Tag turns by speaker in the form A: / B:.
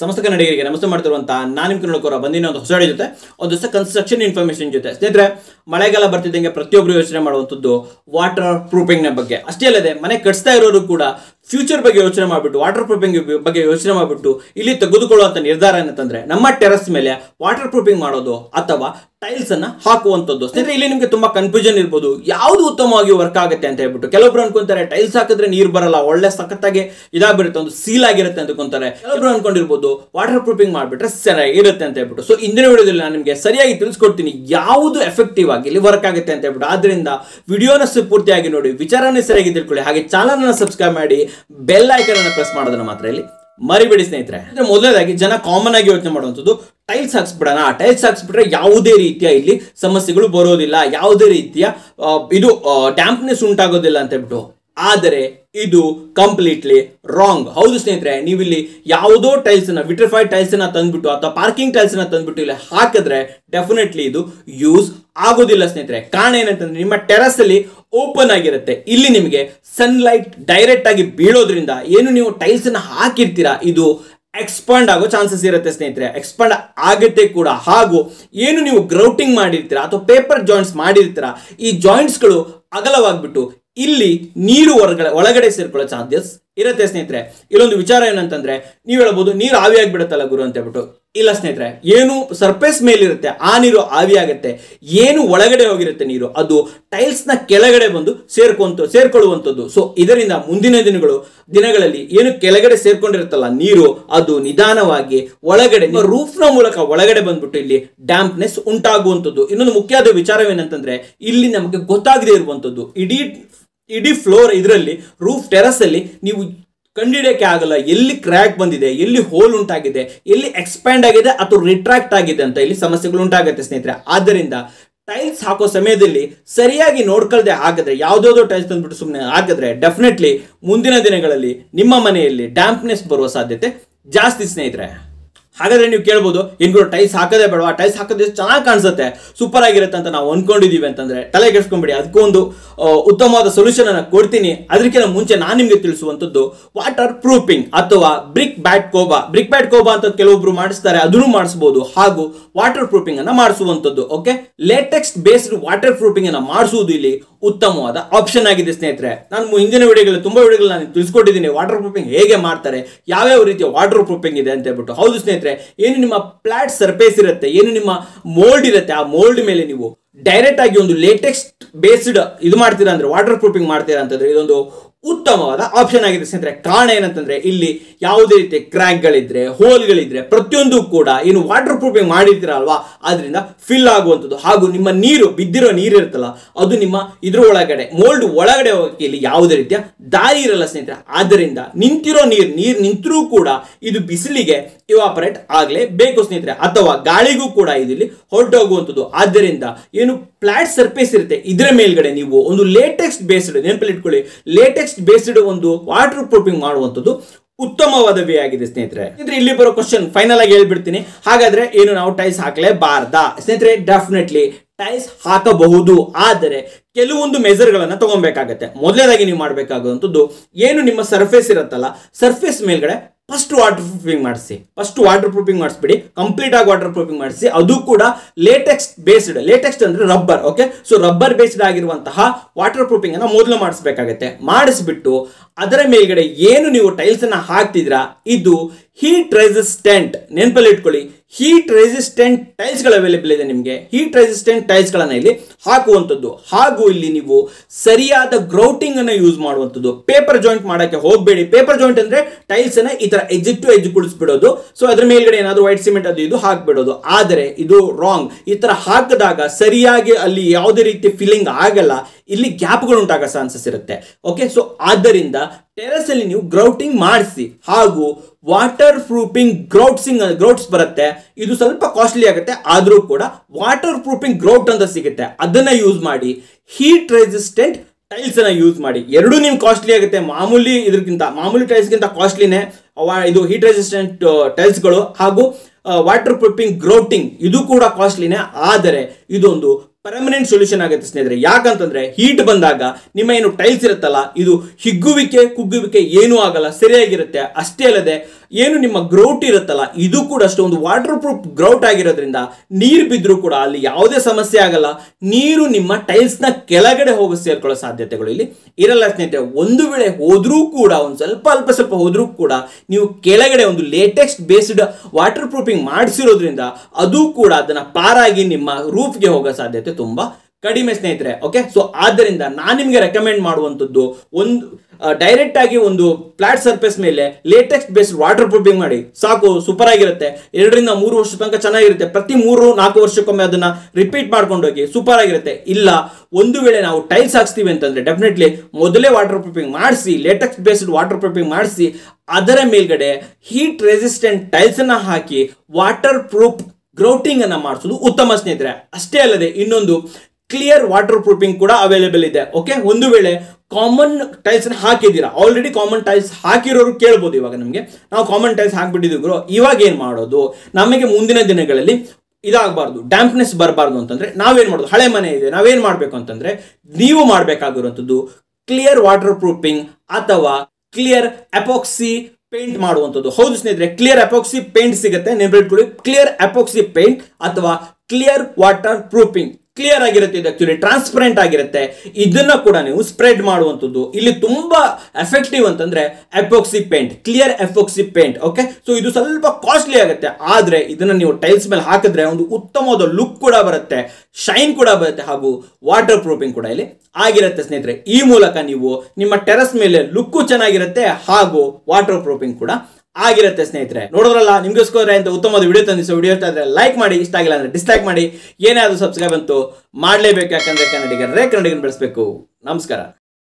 A: ಸಮಸ್ತ ಕನ್ನಡಿಗರಿಗೆ ನಮಸ್ತೆ ಮಾಡ್ತಿರುವಂತಹ ನಾನು ನಿಮ್ ಬಂದಿನ ಒಂದು ಹೊಸ ಜೊತೆ ಒಂದು ಹೊಸ ಕನ್ಸ್ಟ್ರಕ್ಷನ್ ಇನ್ಫಾರ್ಮೇಶನ್ ಜೊತೆ ಸ್ನೇಹಿತರೆ ಮಳೆಗಾಲ ಬರ್ತಿದ್ದಂಗೆ ಪ್ರತಿಯೊಬ್ಬರು ಯೋಚನೆ ಮಾಡುವಂಥದ್ದು ವಾಟರ್ ನ ಬಗ್ಗೆ ಅಷ್ಟೇ ಅಲ್ಲದೆ ಮನೆ ಕಟ್ಸ್ತಾ ಇರೋರು ಕೂಡ ಫ್ಯೂಚರ್ ಬಗ್ಗೆ ಯೋಚನೆ ಮಾಡಿಬಿಟ್ಟು ವಾಟರ್ ಪ್ರೂಫಿಂಗ್ ಬಗ್ಗೆ ಯೋಚನೆ ಮಾಡಿಬಿಟ್ಟು ಇಲ್ಲಿ ತೆಗೆದುಕೊಳ್ಳುವಂಥ ನಿರ್ಧಾರ ಏನಂತಂದ್ರೆ ನಮ್ಮ ಟೆರಸ್ ಮೇಲೆ ವಾಟರ್ ಪ್ರೂಫಿಂಗ್ ಮಾಡೋದು ಅಥವಾ ಟೈಲ್ಸ್ ಅನ್ನ ಹಾಕುವಂಥದ್ದು ಸ್ನೇಹಿತರೆ ಇಲ್ಲಿ ನಿಮಗೆ ತುಂಬಾ ಕನ್ಫ್ಯೂಷನ್ ಇರ್ಬೋದು ಯಾವುದು ಉತ್ತಮವಾಗಿ ವರ್ಕ್ ಆಗುತ್ತೆ ಅಂತ ಹೇಳ್ಬಿಟ್ಟು ಕೆಲವೊಬ್ರು ಅನ್ಕೊಂತಾರೆ ಟೈಲ್ಸ್ ಹಾಕಿದ್ರೆ ನೀರು ಬರಲ್ಲ ಒಳ್ಳೆ ಸಖತ್ತಾಗಿ ಇದಾಗಿರುತ್ತೆ ಒಂದು ಸೀಲ್ ಆಗಿರುತ್ತೆ ಅಂತಕೊಂತಾರೆ ಕೆಲವೊಬ್ರು ಅನ್ಕೊಂಡಿರ್ಬೋದು ವಾಟರ್ ಪ್ರೂಫಿಂಗ್ ಮಾಡಿಬಿಟ್ರೆ ಸರಿ ಇರುತ್ತೆ ಅಂತ ಹೇಳ್ಬಿಟ್ಟು ಸೊ ಇಂದಿನ ವಿಡಿಯೋದಲ್ಲಿ ನಾನು ನಿಮಗೆ ಸರಿಯಾಗಿ ತಿಳಿಸ್ಕೊಡ್ತೀನಿ ಯಾವುದು ಎಫೆಕ್ಟಿವ್ ಆಗಿ ಇಲ್ಲಿ ವರ್ಕ್ ಆಗುತ್ತೆ ಅಂತ ಹೇಳ್ಬಿಟ್ಟು ಆದ್ರಿಂದ ವಿಡಿಯೋನ ಪೂರ್ತಿಯಾಗಿ ನೋಡಿ ವಿಚಾರನೇ ಸರಿಯಾಗಿ ತಿಳ್ಕೊಳ್ಳಿ ಹಾಗೆ ಚಾನಲ್ ಅನ್ನ ಸಬ್ಸ್ಕ್ರೈಬ್ ಮಾಡಿ ಬೆಲ್ ಐಕನ್ ಅನ್ನು ಪ್ರೆಸ್ ಮಾಡೋದನ್ನ ಮಾತ್ರ ಇಲ್ಲಿ ಮರಿಬಿಡಿ ಸ್ನೇಹಿತರೆ ಅಂದ್ರೆ ಮೊದಲನೇದಾಗಿ ಜನ ಕಾಮನ್ ಆಗಿ ಯೋಚನೆ ಮಾಡುವಂಥದ್ದು ಟೈಲ್ಸ್ ಹಾಕ್ಸ್ಬಿಡೋಣ ಟೈಲ್ಸ್ ಹಾಕ್ಸ್ಬಿಟ್ರೆ ಯಾವುದೇ ರೀತಿಯ ಇಲ್ಲಿ ಸಮಸ್ಯೆಗಳು ಬರೋದಿಲ್ಲ ಯಾವುದೇ ರೀತಿಯ ಇದು ಡ್ಯಾಂಪ್ನೆಸ್ ಉಂಟಾಗೋದಿಲ್ಲ ಅಂತ ಹೇಳ್ಬಿಟ್ಟು ಆದರೆ ಇದು ಕಂಪ್ಲೀಟ್ಲಿ ರಾಂಗ್ ಹೌದು ಸ್ನೇಹಿತರೆ ನೀವು ಇಲ್ಲಿ ಯಾವುದೋ ಟೈಲ್ಸ್ ಅನ್ನ ವಿಟ್ರಿಫೈಡ್ ಟೈಲ್ಸ್ ಅನ್ನ ತಂದ್ಬಿಟ್ಟು ಅಥವಾ ಪಾರ್ಕಿಂಗ್ ಟೈಲ್ಸ್ ತಂದುಬಿಟ್ಟು ತಂದ್ಬಿಟ್ಟು ಇಲ್ಲಿ ಹಾಕಿದ್ರೆ ಡೆಫಿನೆಟ್ಲಿ ಇದು ಯೂಸ್ ಆಗೋದಿಲ್ಲ ಸ್ನೇಹಿತರೆ ಕಾರಣ ಏನಂತಂದ್ರೆ ನಿಮ್ಮ ಟೆರಸ್ ಅಲ್ಲಿ ಓಪನ್ ಆಗಿರುತ್ತೆ ಇಲ್ಲಿ ನಿಮಗೆ ಸನ್ಲೈಟ್ ಡೈರೆಕ್ಟ್ ಆಗಿ ಬೀಳೋದ್ರಿಂದ ಏನು ನೀವು ಟೈಲ್ಸ್ ಅನ್ನ ಹಾಕಿರ್ತೀರಾ ಇದು ಎಕ್ಸ್ಪಾಂಡ್ ಆಗೋ ಚಾನ್ಸಸ್ ಇರುತ್ತೆ ಸ್ನೇಹಿತರೆ ಎಕ್ಸ್ಪಾಂಡ್ ಆಗುತ್ತೆ ಕೂಡ ಹಾಗೂ ಏನು ನೀವು ಗ್ರೌಟಿಂಗ್ ಮಾಡಿರ್ತೀರಾ ಅಥವಾ ಪೇಪರ್ ಜಾಯಿಂಟ್ಸ್ ಮಾಡಿರ್ತೀರಾ ಈ ಜಾಯಿಂಟ್ಸ್ಗಳು ಅಗಲವಾಗ್ಬಿಟ್ಟು ಇಲ್ಲಿ ನೀರು ಹೊರಗಡೆ ಒಳಗಡೆ ಸೇರ್ಕೊಳ್ಳೋ ಚಾನ್ಸಸ್ ಇರುತ್ತೆ ಸ್ನೇಹಿತರೆ ಇಲ್ಲೊಂದು ವಿಚಾರ ಏನಂತಂದ್ರೆ ನೀವು ಹೇಳ್ಬೋದು ನೀರು ಬಿಡುತ್ತಲ್ಲ ಗುರು ಅಂತ ಹೇಳ್ಬಿಟ್ಟು ಇಲ್ಲ ಸ್ನೇಹಿತರೆ ಏನು ಸರ್ಫೇಸ್ ಮೇಲಿರುತ್ತೆ ಆ ನೀರು ಆವಿಯಾಗುತ್ತೆ ಏನು ಒಳಗಡೆ ಹೋಗಿರುತ್ತೆ ನೀರು ಅದು ಟೈಲ್ಸ್ ನ ಕೆಳಗಡೆ ಬಂದು ಸೇರ್ಕೊಂತ ಸೇರ್ಕೊಳ್ಳುವಂಥದ್ದು ಸೊ ಇದರಿಂದ ಮುಂದಿನ ದಿನಗಳು ದಿನಗಳಲ್ಲಿ ಏನು ಕೆಳಗಡೆ ಸೇರ್ಕೊಂಡಿರುತ್ತಲ್ಲ ನೀರು ಅದು ನಿಧಾನವಾಗಿ ಒಳಗಡೆ ನ ಮೂಲಕ ಒಳಗಡೆ ಬಂದ್ಬಿಟ್ಟು ಇಲ್ಲಿ ಡ್ಯಾಂಪ್ನೆಸ್ ಉಂಟಾಗುವಂಥದ್ದು ಇನ್ನೊಂದು ಮುಖ್ಯವಾದ ವಿಚಾರವೇನಂತಂದ್ರೆ ಇಲ್ಲಿ ನಮಗೆ ಗೊತ್ತಾಗದೇ ಇರುವಂಥದ್ದು ಇಡೀ ಇಡೀ ಫ್ಲೋರ್ ಇದರಲ್ಲಿ ರೂಫ್ ಅಲ್ಲಿ ನೀವು ಕಂಡುಹಿಡಿಯೋಕ್ಕೆ ಆಗಲ್ಲ ಎಲ್ಲಿ ಕ್ರ್ಯಾಕ್ ಬಂದಿದೆ ಎಲ್ಲಿ ಹೋಲ್ ಉಂಟಾಗಿದೆ ಎಲ್ಲಿ ಎಕ್ಸ್ಪ್ಯಾಂಡ್ ಆಗಿದೆ ಅಥವಾ ರಿಟ್ರಾಕ್ಟ್ ಆಗಿದೆ ಅಂತ ಇಲ್ಲಿ ಸಮಸ್ಯೆಗಳು ಉಂಟಾಗುತ್ತೆ ಸ್ನೇಹಿತರೆ ಆದ್ದರಿಂದ ಟೈಲ್ಸ್ ಹಾಕೋ ಸಮಯದಲ್ಲಿ ಸರಿಯಾಗಿ ನೋಡ್ಕೊಳ್ಳದೆ ಆಗದ್ರೆ ಯಾವುದೋ ಟೈಲ್ಸ್ ತಂದುಬಿಟ್ಟು ಸುಮ್ಮನೆ ಆಗಿದ್ರೆ ಡೆಫಿನೆಟ್ಲಿ ಮುಂದಿನ ದಿನಗಳಲ್ಲಿ ನಿಮ್ಮ ಮನೆಯಲ್ಲಿ ಡ್ಯಾಂಪ್ನೆಸ್ ಬರುವ ಸಾಧ್ಯತೆ ಜಾಸ್ತಿ ಸ್ನೇಹಿತರೆ ಹಾಗಾದ್ರೆ ನೀವು ಕೇಳ್ಬೋದು ಇನ್ಗಳು ಟೈಸ್ ಹಾಕೋದೇ ಬೇಡವಾ ಟೈಸ್ ಹಾಕೋದು ಚೆನ್ನಾಗಿ ಕಾಣಿಸುತ್ತೆ ಸೂಪರ್ ಆಗಿರುತ್ತೆ ಅಂತ ನಾವು ಅಂದ್ಕೊಂಡಿದ್ದೀವಿ ಅಂತಂದ್ರೆ ತಲೆ ಕೆಡಿಸ್ಕೊಂಬಿಡಿ ಅದಕ್ಕೂ ಒಂದು ಉತ್ತಮವಾದ ಸೊಲ್ಯೂಷನ್ ಅನ್ನ ಕೊಡ್ತೀನಿ ಅದಕ್ಕಿಂತ ಮುಂಚೆ ನಾನು ನಿಮಗೆ ತಿಳಿಸುವಂಥದ್ದು ವಾಟರ್ ಪ್ರೂಫಿಂಗ್ ಅಥವಾ ಬ್ರಿಕ್ ಬ್ಯಾಟ್ ಕೋಬಾ ಬ್ರಿಕ್ ಬ್ಯಾಟ್ ಕೋಬಾ ಅಂತ ಕೆಲವೊಬ್ರು ಮಾಡಿಸ್ತಾರೆ ಅದನ್ನು ಮಾಡಿಸಬಹುದು ಹಾಗೂ ವಾಟರ್ ಪ್ರೂಫಿಂಗ್ ಅನ್ನು ಮಾಡಿಸುವಂಥದ್ದು okay latex based water waterproofing ಅನ್ನು ಮಾಡಿಸುವುದು ಇಲ್ಲಿ ಉತ್ತಮವಾದ ಆಪ್ಷನ್ ಆಗಿದೆ ಸ್ನೇಹಿತರೆ ನಾನು ಹಿಂದಿನ ವಿಡಿಯೋಗಳಲ್ಲಿ ತುಂಬ ವಿಡಿಯೋಗಳು ನಾನು ತಿಳಿಸ್ಕೊಟ್ಟಿದ್ದೀನಿ ವಾಟರ್ ಪ್ರೂಫಿಂಗ್ ಹೇಗೆ ಮಾಡ್ತಾರೆ ಯಾವ್ಯಾವ ರೀತಿಯ ವಾಟರ್ ಪ್ರೂಫಿಂಗ್ ಇದೆ ಅಂತ ಹೇಳ್ಬಿಟ್ಟು ಹೌದು ಸ್ನೇಹಿತರೆ ಏನು ನಿಮ್ಮ ಫ್ಲಾಟ್ ಸರ್ಫೇಸ್ ಇರುತ್ತೆ ಏನು ನಿಮ್ಮ ಮೋಲ್ಡ್ ಇರುತ್ತೆ ಆ ಮೋಲ್ಡ್ ಮೇಲೆ ನೀವು ಡೈರೆಕ್ಟ್ ಆಗಿ ಒಂದು ಲೇಟೆಸ್ಟ್ ಬೇಸ್ಡ್ ಇದು ಮಾಡ್ತೀರಾ ಅಂದ್ರೆ ವಾಟರ್ ಪ್ರೂಫಿಂಗ್ ಮಾಡ್ತೀರಾ ಅಂತಂದ್ರೆ ಇದೊಂದು ಉತ್ತಮವಾದ ಆಪ್ಷನ್ ಆಗಿದೆ ಸ್ನೇಹಿತರೆ ಕಾರಣ ಏನಂತಂದ್ರೆ ಇಲ್ಲಿ ಯಾವುದೇ ರೀತಿಯ ಕ್ರ್ಯಾಕ್ಗಳಿದ್ರೆ ಹೋಲ್ಗಳಿದ್ರೆ ಪ್ರತಿಯೊಂದು ಕೂಡ ಏನು ವಾಟರ್ ಪ್ರೂಫಿಂಗ್ ಮಾಡಿರ್ತೀರಾ ಅಲ್ವಾ ಅದರಿಂದ ಫಿಲ್ ಆಗುವಂಥದ್ದು ಹಾಗೂ ನಿಮ್ಮ ನೀರು ಬಿದ್ದಿರೋ ನೀರು ಇರುತ್ತಲ್ಲ ಅದು ನಿಮ್ಮ ಇದ್ರ ಒಳಗಡೆ ಮೋಲ್ಡ್ ಒಳಗಡೆ ಹೋಗಕ್ಕೆ ಇಲ್ಲಿ ಯಾವುದೇ ರೀತಿಯ ದಾರಿ ಇರಲ್ಲ ಸ್ನೇಹಿತರೆ ಆದ್ರಿಂದ ನಿಂತಿರೋ ನೀರು ನೀರು ನಿಂತರೂ ಕೂಡ ಇದು ಬಿಸಿಲಿಗೆ ಇವಾಪರೇಟ್ ಆಗಲೇಬೇಕು ಸ್ನೇಹಿತರೆ ಅಥವಾ ಗಾಳಿಗೂ ಕೂಡ ಇದಿಲ್ಲಿ ಹೊರಟೋಗುವಂಥದ್ದು ಆದ್ದರಿಂದ ಏನು ಫ್ಲಾಟ್ ಸರ್ಫೇಸ್ ಇರುತ್ತೆ ಇದರ ಮೇಲ್ಗಡೆ ನೀವು ಒಂದು ಲೇಟೆಕ್ಸ್ಟ್ ಬೇಸ್ಡ್ ನೆನಪಲ್ಲಿ ಇಟ್ಕೊಳ್ಳಿ ಲೇಟೆಕ್ಸ್ಟ್ ಬೇಸ್ಡ್ ಒಂದು ವಾಟರ್ ಪ್ರೂಫಿಂಗ್ ಮಾಡುವಂಥದ್ದು ಉತ್ತಮವಾದ ವೇ ಆಗಿದೆ ಸ್ನೇಹಿತರೆ ಸ್ನೇಹಿತರೆ ಇಲ್ಲಿ ಬರೋ ಕ್ವಶನ್ ಫೈನಲ್ ಆಗಿ ಹೇಳ್ಬಿಡ್ತೀನಿ ಹಾಗಾದ್ರೆ ಏನು ನಾವು ಟೈಲ್ಸ್ ಹಾಕಲೇಬಾರ್ದಾ ಸ್ನೇಹಿತರೆ ಡೆಫಿನೆಟ್ಲಿ ಟೈಸ್ ಹಾಕಬಹುದು ಆದರೆ ಕೆಲವೊಂದು ಮೆಜರ್ಗಳನ್ನು ತಗೊಬೇಕಾಗತ್ತೆ ಮೊದಲನೇದಾಗಿ ನೀವು ಮಾಡಬೇಕಾಗುವಂಥದ್ದು ಏನು ನಿಮ್ಮ ಸರ್ಫೇಸ್ ಇರುತ್ತಲ್ಲ ಸರ್ಫೇಸ್ ಮೇಲ್ಗಡೆ ಫಸ್ಟ್ ವಾಟರ್ ಪ್ರೂಫಿಂಗ್ ಮಾಡಿಸಿ ಫಸ್ಟ್ ವಾಟರ್ ಪ್ರೂಫಿಂಗ್ ಮಾಡಿಸ್ಬಿಡಿ ಕಂಪ್ಲೀಟ್ ಆಗಿ ವಾಟರ್ ಪ್ರೂಫಿಂಗ್ ಮಾಡಿಸಿ ಅದು ಕೂಡ ಲೇಟೆಸ್ಟ್ ಬೇಸ್ಡ್ ಲೇಟೆಸ್ಟ್ ಅಂದ್ರೆ rubber okay so rubber based ಆಗಿರುವಂತಹ ವಾಟರ್ ಪ್ರೂಫಿಂಗ್ ಅನ್ನ ಮೊದಲು ಮಾಡಿಸ್ಬೇಕಾಗತ್ತೆ ಮಾಡಿಸ್ಬಿಟ್ಟು ಅದರ ಮೇಲ್ಗಡೆ ಏನು ನೀವು ಟೈಲ್ಸ್ ಅನ್ನ ಹಾಕ್ತಿದ್ರ ಇದು ಹೀಟ್ ರೆಸಿಸ್ಟೆಂಟ್ ನೆನಪಲ್ಲಿ ಇಟ್ಕೊಳ್ಳಿ ಹೀಟ್ ರೆಸಿಸ್ಟೆಂಟ್ ಟೈಲ್ಸ್ಗಳು ಅವೈಲೇಬಲ್ ಇದೆ ನಿಮಗೆ ಹೀಟ್ ರೆಸಿಸ್ಟೆಂಟ್ ಟೈಲ್ಸ್ಗಳನ್ನು ಇಲ್ಲಿ ಹಾಕುವಂಥದ್ದು ಹಾಗೂ ಇಲ್ಲಿ ನೀವು ಸರಿಯಾದ ಗ್ರೌಟಿಂಗ್ ಯೂಸ್ ಮಾಡುವಂಥದ್ದು ಪೇಪರ್ ಜಾಯಿಂಟ್ ಮಾಡೋಕ್ಕೆ ಹೋಗಬೇಡಿ ಪೇಪರ್ ಜಾಯಿಂಟ್ ಅಂದರೆ ಟೈಲ್ಸ್ ಈ ತರ ಎಜಿಟ್ ಟು ಎಜ್ ಕುಳಿಸ್ಬಿಡೋದು ಸೊ ಅದ್ರ ಮೇಲ್ಗಡೆ ಏನಾದರೂ ವೈಟ್ ಸಿಮೆಂಟ್ ಅದು ಇದು ಹಾಕ್ಬಿಡೋದು ಆದರೆ ಇದು ರಾಂಗ್ ಈ ತರ ಹಾಕಿದಾಗ ಸರಿಯಾಗಿ ಅಲ್ಲಿ ಯಾವುದೇ ರೀತಿ ಫಿಲ್ಲಿಂಗ್ ಆಗಲ್ಲ ಇಲ್ಲಿ ಗ್ಯಾಪ್ಗಳು ಉಂಟಾಗೋ ಚಾನ್ಸಸ್ ಇರುತ್ತೆ ಓಕೆ ಸೊ ಆದ್ದರಿಂದ ಟೆರೆಸ್ ಅಲ್ಲಿ ನೀವು ಗ್ರೌಟಿಂಗ್ ಮಾಡಿಸಿ ಹಾಗೂ ವಾಟರ್ ಪ್ರೂಫಿಂಗ್ ಗ್ರೌಟ್ಸಿಂಗ್ ಗ್ರೌಟ್ಸ್ ಬರುತ್ತೆ ಇದು ಸ್ವಲ್ಪ ಕಾಸ್ಟ್ಲಿ ಆಗುತ್ತೆ ಆದರೂ ಕೂಡ ವಾಟರ್ ಪ್ರೂಫಿಂಗ್ ಗ್ರೌಟ್ ಅಂತ ಸಿಗುತ್ತೆ ಅದನ್ನು ಯೂಸ್ ಮಾಡಿ ಹೀಟ್ ರೆಸಿಸ್ಟೆಂಟ್ ಟೈಲ್ಸ್ ಅನ್ನ ಯೂಸ್ ಮಾಡಿ ಎರಡೂ ನಿಮ್ಗೆ ಕಾಸ್ಟ್ಲಿ ಆಗುತ್ತೆ ಮಾಮೂಲಿ ಇದಕ್ಕಿಂತ ಮಾಮೂಲಿ ಟೈಲ್ಸ್ಗಿಂತ ಕಾಸ್ಟ್ಲಿನೇ ಇದು ಹೀಟ್ ರೆಸಿಸ್ಟೆಂಟ್ ಟೈಲ್ಸ್ಗಳು ಹಾಗೂ ವಾಟರ್ ಪ್ರೂಫಿಂಗ್ ಗ್ರೌಟಿಂಗ್ ಇದು ಕೂಡ ಕಾಸ್ಟ್ಲಿನೇ ಆದರೆ ಇದೊಂದು ಪರ್ಮನೆಂಟ್ ಸೊಲ್ಯೂಷನ್ ಆಗುತ್ತೆ ಸ್ನೇಹಿತರೆ ಯಾಕಂತಂದ್ರೆ ಹೀಟ್ ಬಂದಾಗ ನಿಮ್ಮ ಏನು ಟೈಲ್ಸ್ ಇರುತ್ತಲ್ಲ ಇದು ಹಿಗ್ಗುವಿಕೆ ಕುಗ್ಗುವಿಕೆ ಏನೂ ಆಗಲ್ಲ ಸರಿಯಾಗಿರುತ್ತೆ ಅಷ್ಟೇ ಅಲ್ಲದೆ ಏನು ನಿಮ್ಮ ಗ್ರೌಟ್ ಇರುತ್ತಲ್ಲ ಇದು ಕೂಡ ಅಷ್ಟೇ ಒಂದು ವಾಟರ್ ಪ್ರೂಫ್ ಗ್ರೌಟ್ ಆಗಿರೋದ್ರಿಂದ ನೀರು ಬಿದ್ದರೂ ಕೂಡ ಅಲ್ಲಿ ಯಾವುದೇ ಸಮಸ್ಯೆ ಆಗಲ್ಲ ನೀರು ನಿಮ್ಮ ಟೈಲ್ಸ್ ನ ಕೆಳಗಡೆ ಹೋಗಿ ಸೇರ್ಕೊಳ್ಳೋ ಸಾಧ್ಯತೆಗಳು ಇಲ್ಲಿ ಇರಲ್ಲ ಸ್ನೇಹಿತರೆ ಒಂದು ವೇಳೆ ಹೋದ್ರೂ ಕೂಡ ಒಂದು ಸ್ವಲ್ಪ ಅಲ್ಪ ಸ್ವಲ್ಪ ಹೋದ್ರೂ ಕೂಡ ನೀವು ಕೆಳಗಡೆ ಒಂದು ಲೇಟೆಸ್ಟ್ ಬೇಸ್ಡ್ ವಾಟರ್ ಪ್ರೂಫಿಂಗ್ ಮಾಡಿಸಿರೋದ್ರಿಂದ ಅದು ಕೂಡ ಅದನ್ನು ಪಾರಾಗಿ ನಿಮ್ಮ ರೂಫ್ಗೆ ಹೋಗೋ ಸಾಧ್ಯತೆ ತುಂಬಾ ಕಡಿಮೆ ಸ್ನೇಹಿತರೆ ಓಕೆ ಸೊ ಆದ್ದರಿಂದ ನಾನು ನಿಮಗೆ ರೆಕಮೆಂಡ್ ಮಾಡುವಂತದ್ದು ಒಂದು ಡೈರೆಕ್ಟ್ ಆಗಿ ಒಂದು ಫ್ಲಾಟ್ ಸರ್ಫೇಸ್ ಮೇಲೆ ಲೇಟೆಸ್ಟ್ ಬೇಸ್ಡ್ ವಾಟರ್ ಪ್ರೂಫಿಂಗ್ ಮಾಡಿ ಸಾಕು ಸೂಪರ್ ಆಗಿರುತ್ತೆ ಎರಡರಿಂದ ಮೂರು ವರ್ಷ ತನಕ ಚೆನ್ನಾಗಿರುತ್ತೆ ಪ್ರತಿ ಮೂರು ನಾಲ್ಕು ವರ್ಷಕ್ಕೊಮ್ಮೆ ಅದನ್ನ ರಿಪೀಟ್ ಮಾಡ್ಕೊಂಡು ಹೋಗಿ ಸೂಪರ್ ಆಗಿರುತ್ತೆ ಇಲ್ಲ ಒಂದು ವೇಳೆ ನಾವು ಟೈಲ್ಸ್ ಹಾಕ್ಸ್ತೀವಿ ಅಂತಂದ್ರೆ ಡೆಫಿನೆಟ್ಲಿ ಮೊದಲೇ ವಾಟರ್ ಪ್ರೂಫಿಂಗ್ ಮಾಡಿಸಿ ಲೇಟೆಸ್ಟ್ ಬೇಸ್ಡ್ ವಾಟರ್ ಪ್ರೂಫಿಂಗ್ ಮಾಡಿಸಿ ಅದರ ಮೇಲ್ಗಡೆ ಹೀಟ್ ರೆಸಿಸ್ಟೆಂಟ್ ಟೈಲ್ಸ್ ಅನ್ನ ಹಾಕಿ ವಾಟರ್ ಪ್ರೂಫ್ ಗ್ರೌಟಿಂಗ್ ಅನ್ನ ಮಾಡಿಸೋದು ಉತ್ತಮ ಸ್ನೇಹಿತರೆ ಅಷ್ಟೇ ಅಲ್ಲದೆ ಇನ್ನೊಂದು ಕ್ಲಿಯರ್ ವಾಟರ್ ಪ್ರೂಫಿಂಗ್ ಕೂಡ ಅವೈಲೇಬಲ್ ಇದೆ ಓಕೆ ಒಂದು ವೇಳೆ ಕಾಮನ್ ಟೈಲ್ಸ್ ಹಾಕಿದ್ದೀರಾ ಆಲ್ರೆಡಿ ಕಾಮನ್ ಟೈಲ್ಸ್ ಹಾಕಿರೋರು ಕೇಳ್ಬೋದು ಇವಾಗ ನಮಗೆ ನಾವು ಕಾಮನ್ ಟೈಲ್ಸ್ ಹಾಕಿಬಿಟ್ಟಿದ್ರು ಇವಾಗ ಏನು ಮಾಡೋದು ನಮಗೆ ಮುಂದಿನ ದಿನಗಳಲ್ಲಿ ಇದಾಗಬಾರ್ದು ಡ್ಯಾಂಪ್ನೆಸ್ ಬರಬಾರ್ದು ಅಂತಂದ್ರೆ ನಾವೇನು ಮಾಡೋದು ಹಳೆ ಮನೆ ಇದೆ ನಾವೇನು ಮಾಡಬೇಕು ಅಂತಂದ್ರೆ ನೀವು ಮಾಡಬೇಕಾಗಿರುವಂಥದ್ದು ಕ್ಲಿಯರ್ ವಾಟರ್ ಪ್ರೂಫಿಂಗ್ ಅಥವಾ ಕ್ಲಿಯರ್ ಅಪೋಕ್ಸಿ ಪೇಂಟ್ ಮಾಡುವಂಥದ್ದು ಹೌದು ಸ್ನೇಹಿತರೆ ಕ್ಲಿಯರ್ ಅಪೋಕ್ಸಿ ಪೇಂಟ್ ಸಿಗುತ್ತೆ ನೆನಪಿಟ್ಕೊಳ್ಳಿ ಕ್ಲಿಯರ್ ಅಪೋಕ್ಸಿ ಪೇಂಟ್ ಅಥವಾ ಕ್ಲಿಯರ್ ವಾಟರ್ ಪ್ರೂಫಿಂಗ್ ಕ್ಲಿಯರ್ ಆಗಿರುತ್ತೆ ಇದು ಆಕ್ಚುಲಿ ಟ್ರಾನ್ಸ್ಪರೆಂಟ್ ಆಗಿರುತ್ತೆ ಇದನ್ನ ಕೂಡ ನೀವು ಸ್ಪ್ರೆಡ್ ಮಾಡುವಂಥದ್ದು ಇಲ್ಲಿ ತುಂಬಾ ಎಫೆಕ್ಟಿವ್ ಅಂತಂದ್ರೆ epoxy paint clear epoxy paint okay so ಇದು ಸ್ವಲ್ಪ ಕಾಸ್ಟ್ಲಿ ಆಗುತ್ತೆ ಆದ್ರೆ ಇದನ್ನ ನೀವು ಟೈಲ್ಸ್ ಮೇಲೆ ಹಾಕಿದ್ರೆ ಒಂದು ಉತ್ತಮವಾದ ಲುಕ್ ಕೂಡ ಬರುತ್ತೆ ಶೈನ್ ಕೂಡ ಬರುತ್ತೆ ಹಾಗೂ ವಾಟರ್ ಪ್ರೂಫಿಂಗ್ ಕೂಡ ಇಲ್ಲಿ ಆಗಿರುತ್ತೆ ಸ್ನೇಹಿತರೆ ಈ ಮೂಲಕ ನೀವು ನಿಮ್ಮ ಟೆರಸ್ ಮೇಲೆ ಲುಕ್ಕು ಚೆನ್ನಾಗಿರುತ್ತೆ ಹಾಗೂ ವಾಟರ್ ಪ್ರೂಫಿಂಗ್ ಕೂಡ ಆಗಿರುತ್ತೆ ಸ್ನೇಹಿತರೆ ನೋಡೋದ್ರಲ್ಲ ನಿಮ್ಗೋಸ್ಕರ ಅಂತ ಉತ್ತಮವಾದ ವಿಡಿಯೋ ತಂದಿಸೋ ವಿಡಿಯೋ ಇಷ್ಟ ಲೈಕ್ ಮಾಡಿ ಇಷ್ಟ ಆಗಿಲ್ಲ ಅಂದ್ರೆ ಡಿಸ್ಲೈಕ್ ಮಾಡಿ ಏನೇ ಆದ್ರೂ ಸಬ್ಸ್ಕ್ರೈಬ್ ಅಂತೂ ಮಾಡಲೇಬೇಕು ಯಾಕಂದ್ರೆ ಕನ್ನಡಿಗರೇ ಕನ್ನಡಿಗನ್ ಬೆಳೆಸಬೇಕು ನಮಸ್ಕಾರ